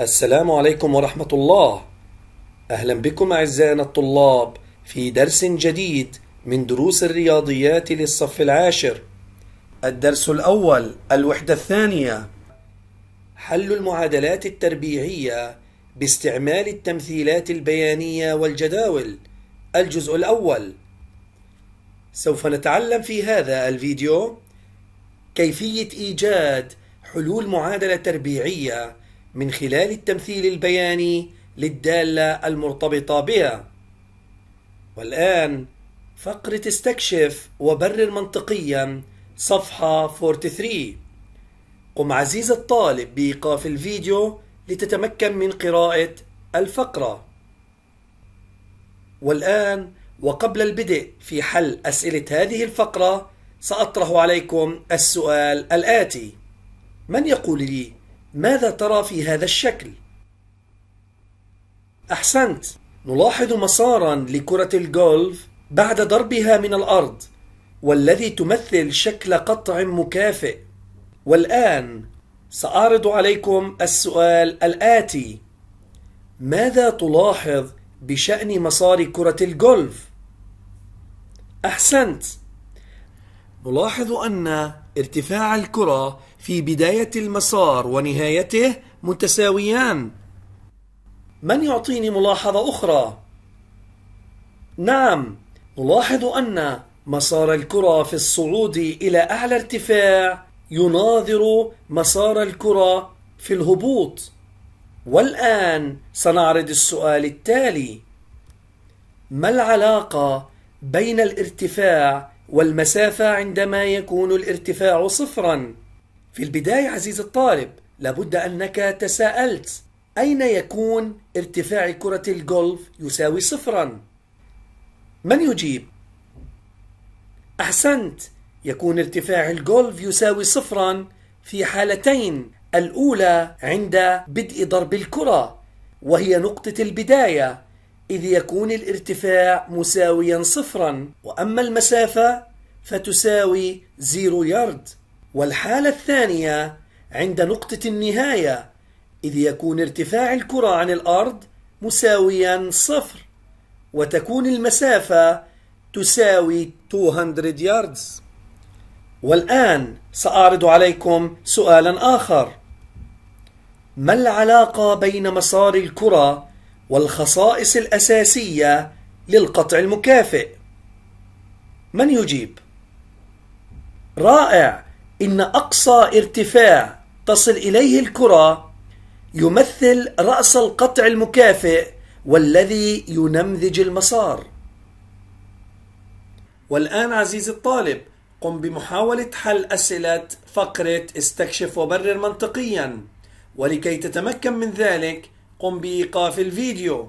السلام عليكم ورحمة الله. أهلا بكم أعزائنا الطلاب في درس جديد من دروس الرياضيات للصف العاشر. الدرس الأول الوحدة الثانية حل المعادلات التربيعية باستعمال التمثيلات البيانية والجداول. الجزء الأول. سوف نتعلم في هذا الفيديو كيفية إيجاد حلول معادلة تربيعية من خلال التمثيل البياني للدالة المرتبطة بها والآن فقرة استكشف وبرر منطقيا صفحة 43 قم عزيز الطالب بإيقاف الفيديو لتتمكن من قراءة الفقرة والآن وقبل البدء في حل أسئلة هذه الفقرة سأطرح عليكم السؤال الآتي من يقول لي ماذا ترى في هذا الشكل؟ أحسنت نلاحظ مسارا لكرة الجولف بعد ضربها من الأرض والذي تمثل شكل قطع مكافئ والآن سأعرض عليكم السؤال الآتي ماذا تلاحظ بشأن مسار كرة الجولف؟ أحسنت نلاحظ أن ارتفاع الكرة في بداية المسار ونهايته متساويان. من يعطيني ملاحظة أخرى؟ نعم، نلاحظ أن مسار الكرة في الصعود إلى أعلى ارتفاع يناظر مسار الكرة في الهبوط. والآن سنعرض السؤال التالي: ما العلاقة بين الارتفاع والمسافة عندما يكون الارتفاع صفرا في البداية عزيزي الطالب لابد أنك تساءلت أين يكون ارتفاع كرة الجولف يساوي صفرا؟ من يجيب؟ أحسنت يكون ارتفاع الجولف يساوي صفرا في حالتين الأولى عند بدء ضرب الكرة وهي نقطة البداية إذ يكون الارتفاع مساويا صفرا وأما المسافة فتساوي زيرو يارد والحالة الثانية عند نقطة النهاية إذ يكون ارتفاع الكرة عن الأرض مساويا صفر وتكون المسافة تساوي 200 ياردز والآن سأعرض عليكم سؤالا آخر ما العلاقة بين مسار الكرة والخصائص الأساسية للقطع المكافئ من يجيب؟ رائع إن أقصى ارتفاع تصل إليه الكرة يمثل رأس القطع المكافئ والذي ينمذج المسار والآن عزيزي الطالب قم بمحاولة حل أسئلة فقرة استكشف وبرر منطقيا ولكي تتمكن من ذلك قم بإيقاف الفيديو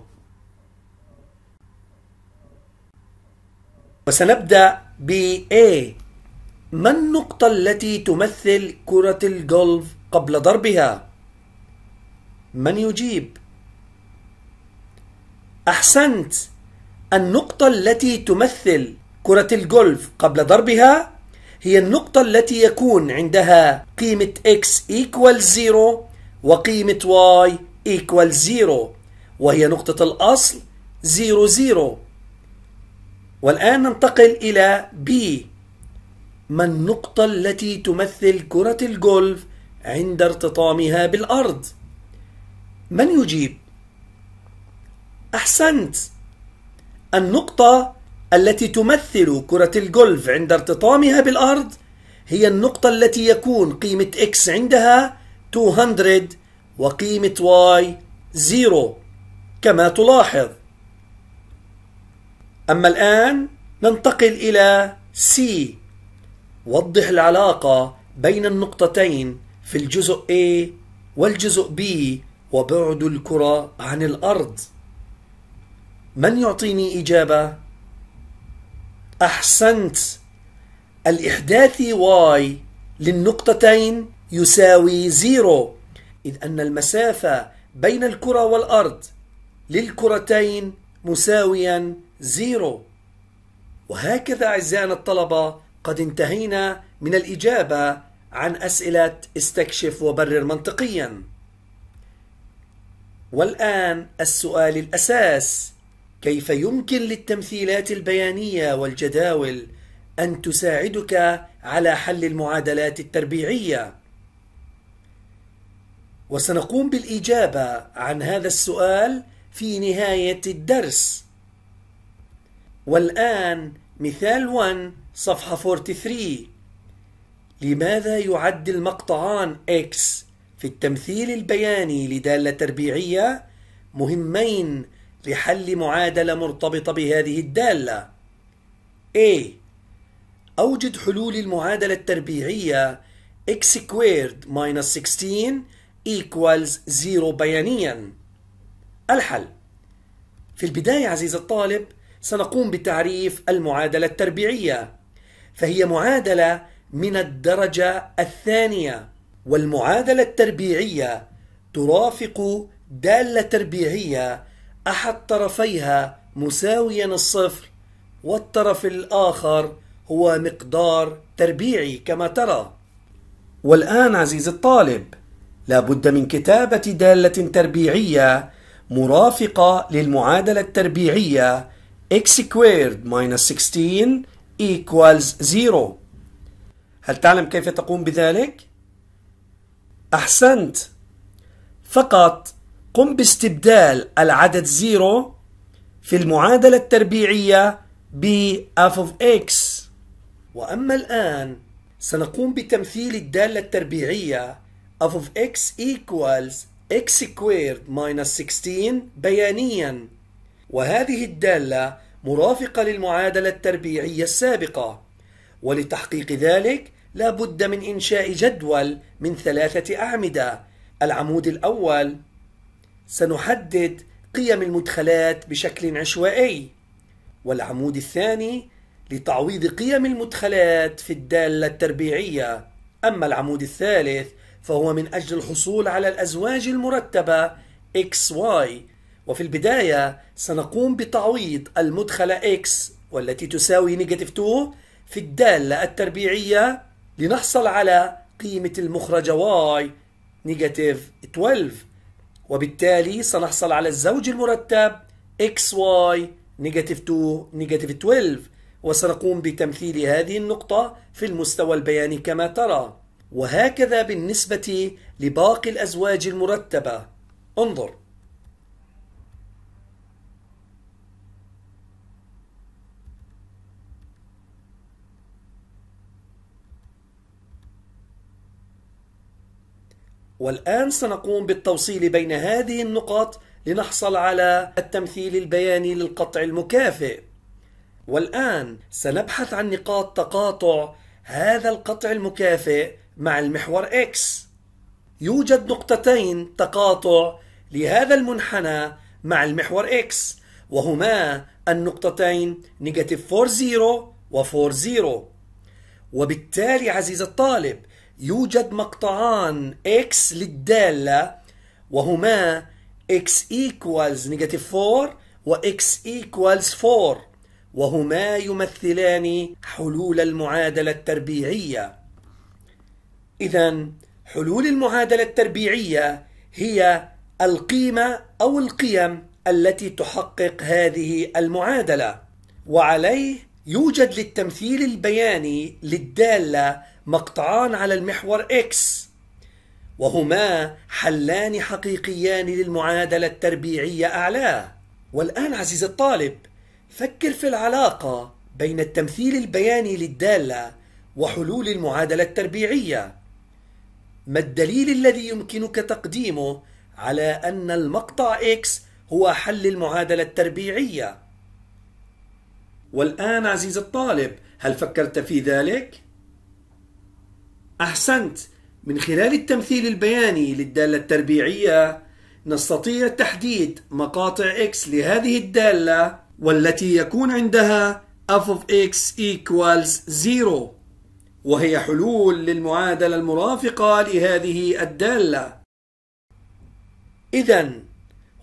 وسنبدأ بـ A ما النقطة التي تمثل كرة الجولف قبل ضربها؟ من يجيب؟ أحسنت النقطة التي تمثل كرة الجولف قبل ضربها هي النقطة التي يكون عندها قيمة x equals 0 وقيمة y equal 0 وهي نقطة الأصل 0 0 والآن ننتقل إلى B ما النقطة التي تمثل كرة الجولف عند ارتطامها بالأرض؟ من يجيب؟ أحسنت النقطة التي تمثل كرة الجولف عند ارتطامها بالأرض هي النقطة التي يكون قيمة x عندها 200 وقيمة y 0 كما تلاحظ أما الآن ننتقل إلى C وضح العلاقة بين النقطتين في الجزء A والجزء B وبعد الكرة عن الأرض من يعطيني إجابة؟ أحسنت الإحداث y للنقطتين يساوي زيرو إذ أن المسافة بين الكرة والأرض للكرتين مساويا زيرو وهكذا أعزائنا الطلبة قد انتهينا من الإجابة عن أسئلة استكشف وبرر منطقيا والآن السؤال الأساس كيف يمكن للتمثيلات البيانية والجداول أن تساعدك على حل المعادلات التربيعية؟ وسنقوم بالإجابة عن هذا السؤال في نهاية الدرس والآن مثال 1 صفحة 43 لماذا يعد المقطعان X في التمثيل البياني لدالة تربيعية مهمين لحل معادلة مرتبطة بهذه الدالة A أوجد حلول المعادلة التربيعية x squared minus 16 equals zero بيانيا الحل في البداية عزيز الطالب سنقوم بتعريف المعادلة التربيعية فهي معادلة من الدرجة الثانية والمعادلة التربيعية ترافق دالة تربيعية أحد طرفيها مساويا الصفر والطرف الآخر هو مقدار تربيعي كما ترى والآن عزيزي الطالب لا بد من كتابة دالة تربيعية مرافقة للمعادلة التربيعية x squared minus 16 equals 0 هل تعلم كيف تقوم بذلك؟ أحسنت فقط قم باستبدال العدد 0 في المعادلة التربيعية ب f of x وأما الآن سنقوم بتمثيل الدالة التربيعية f of x equals x squared minus 16 بيانيا وهذه الدالة مرافقة للمعادلة التربيعية السابقة ولتحقيق ذلك لا بد من إنشاء جدول من ثلاثة أعمدة العمود الأول سنحدد قيم المدخلات بشكل عشوائي والعمود الثاني لتعويض قيم المدخلات في الدالة التربيعية أما العمود الثالث فهو من أجل الحصول على الأزواج المرتبة XY وفي البداية سنقوم بتعويض المدخلة X والتي تساوي نيجاتيف 2 في الدالة التربيعية لنحصل على قيمة المخرج Y نيجاتيف 12 وبالتالي سنحصل على الزوج المرتب XY نيجاتيف 2 نيجاتيف 12 وسنقوم بتمثيل هذه النقطة في المستوى البياني كما ترى وهكذا بالنسبة لباقي الأزواج المرتبة انظر والآن سنقوم بالتوصيل بين هذه النقاط لنحصل على التمثيل البياني للقطع المكافئ والآن سنبحث عن نقاط تقاطع هذا القطع المكافئ مع المحور X يوجد نقطتين تقاطع لهذا المنحنى مع المحور X وهما النقطتين نيجاتيف 4 0 و 4 0 وبالتالي عزيز الطالب يوجد مقطعان X للدالة وهما X equals negative 4 و X equals 4 وهما يمثلان حلول المعادلة التربيعية إذا حلول المعادلة التربيعية هي القيمة أو القيم التي تحقق هذه المعادلة وعليه يوجد للتمثيل البياني للدالة مقطعان على المحور X وهما حلان حقيقيان للمعادلة التربيعية أعلاه والآن عزيزي الطالب فكر في العلاقة بين التمثيل البياني للدالة وحلول المعادلة التربيعية ما الدليل الذي يمكنك تقديمه على أن المقطع X هو حل المعادلة التربيعية؟ والآن عزيز الطالب هل فكرت في ذلك؟ أحسنت من خلال التمثيل البياني للدالة التربيعية نستطيع تحديد مقاطع X لهذه الدالة والتي يكون عندها f of x equals 0 وهي حلول للمعادلة المرافقة لهذه الدالة إذا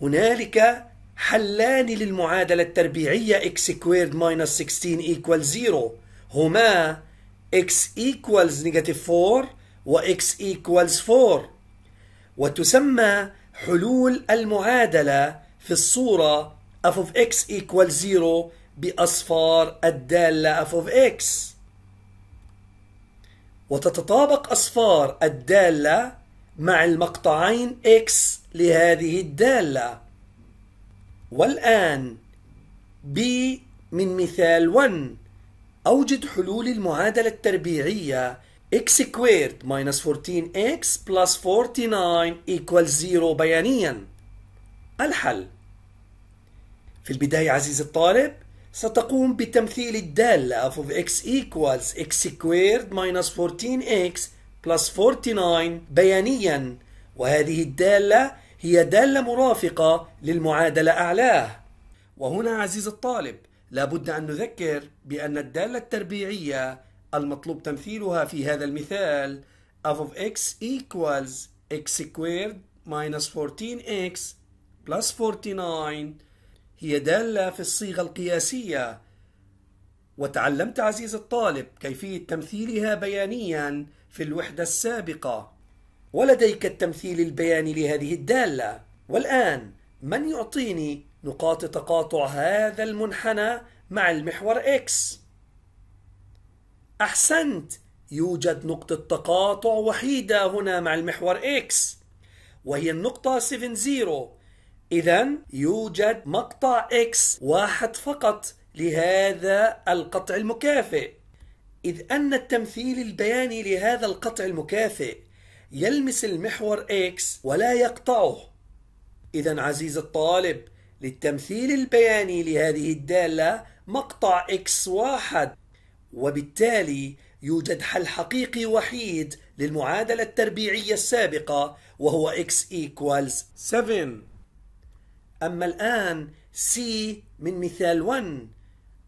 هنالك حلان للمعادلة التربيعية x squared minus 16 equals 0 هما x equals negative 4 و x equals 4 وتسمى حلول المعادلة في الصورة f of x equals 0 بأصفار الدالة f of x وتتطابق أصفار الدالة مع المقطعين X لهذه الدالة والآن B من مثال 1 أوجد حلول المعادلة التربيعية x squared minus 14x plus 49 equals 0 بيانيا الحل في البداية عزيزي الطالب ستقوم بتمثيل الدالة f of x equals x squared minus 14x plus 49 بيانيا وهذه الدالة هي دالة مرافقة للمعادلة أعلاه وهنا عزيز الطالب لابد أن نذكر بأن الدالة التربيعية المطلوب تمثيلها في هذا المثال f of x equals x squared minus 14x plus 49 هي دالة في الصيغة القياسية وتعلمت عزيز الطالب كيفية تمثيلها بيانيا في الوحدة السابقة ولديك التمثيل البياني لهذه الدالة والآن من يعطيني نقاط تقاطع هذا المنحنى مع المحور X؟ أحسنت يوجد نقطة تقاطع وحيدة هنا مع المحور X وهي النقطة 70 إذا يوجد مقطع X واحد فقط لهذا القطع المكافئ إذ أن التمثيل البياني لهذا القطع المكافئ يلمس المحور X ولا يقطعه إذا عزيز الطالب للتمثيل البياني لهذه الدالة مقطع X واحد وبالتالي يوجد حل حقيقي وحيد للمعادلة التربيعية السابقة وهو X equals 7 أما الآن C من مثال 1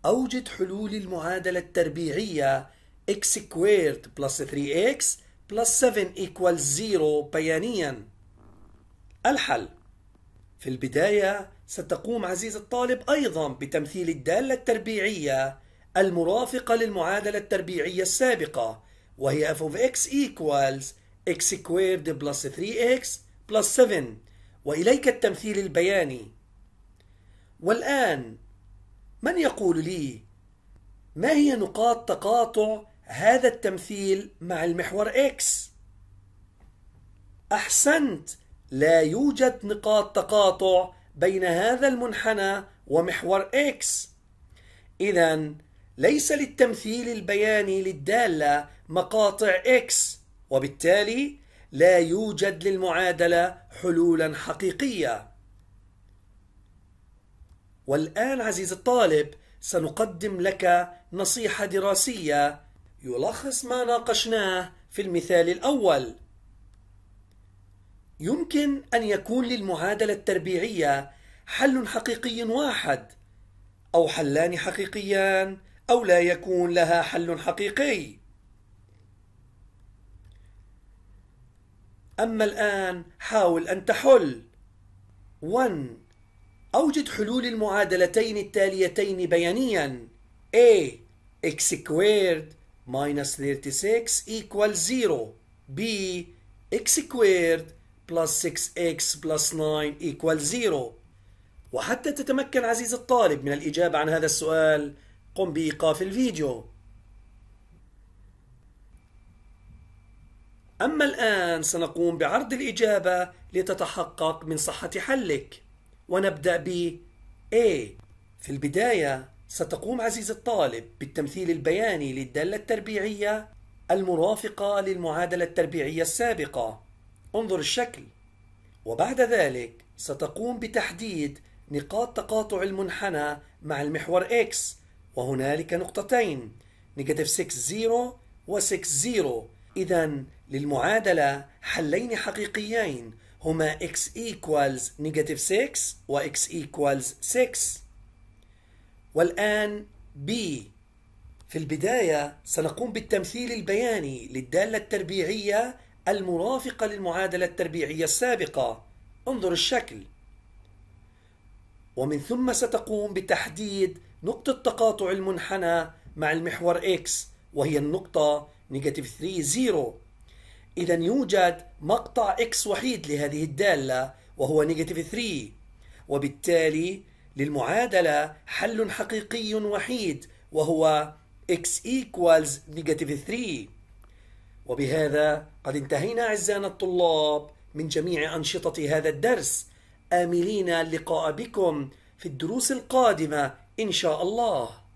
أوجد حلول المعادلة التربيعية x squared plus 3x plus 7 equals 0 بيانيا الحل في البداية ستقوم عزيز الطالب أيضا بتمثيل الدالة التربيعية المرافقة للمعادلة التربيعية السابقة وهي f of x equals x squared plus 3x plus 7 واليك التمثيل البياني والان من يقول لي ما هي نقاط تقاطع هذا التمثيل مع المحور X احسنت لا يوجد نقاط تقاطع بين هذا المنحنى ومحور X اذا ليس للتمثيل البياني للداله مقاطع X وبالتالي لا يوجد للمعادلة حلولا حقيقية والآن عزيزي الطالب سنقدم لك نصيحة دراسية يلخص ما ناقشناه في المثال الأول يمكن أن يكون للمعادلة التربيعية حل حقيقي واحد أو حلان حقيقيان أو لا يكون لها حل حقيقي أما الآن حاول أن تحل 1. أوجد حلول المعادلتين التاليتين بيانياً A x squared minus 36 equals 0 B x squared plus 6x plus 9 equals 0 وحتى تتمكن عزيزي الطالب من الإجابة عن هذا السؤال قم بإيقاف الفيديو أما الآن سنقوم بعرض الإجابة لتتحقق من صحة حلك ونبدأ ب A في البداية ستقوم عزيزي الطالب بالتمثيل البياني للدالة التربيعية المرافقة للمعادلة التربيعية السابقة انظر الشكل وبعد ذلك ستقوم بتحديد نقاط تقاطع المنحنى مع المحور X وهنالك نقطتين نيجاتيف 6 0 و 6 0 إذا للمعادلة حلين حقيقيين هما x equals negative 6 و x equals 6 والآن b في البداية سنقوم بالتمثيل البياني للدالة التربيعية المرافقة للمعادلة التربيعية السابقة انظر الشكل ومن ثم ستقوم بتحديد نقطة تقاطع المنحنى مع المحور X وهي النقطة نيجاتيف 3 0 إذا يوجد مقطع إكس وحيد لهذه الدالة وهو نيجاتيف 3 وبالتالي للمعادلة حل حقيقي وحيد وهو x equals negative 3 وبهذا قد انتهينا أعزائنا الطلاب من جميع أنشطة هذا الدرس آملين اللقاء بكم في الدروس القادمة إن شاء الله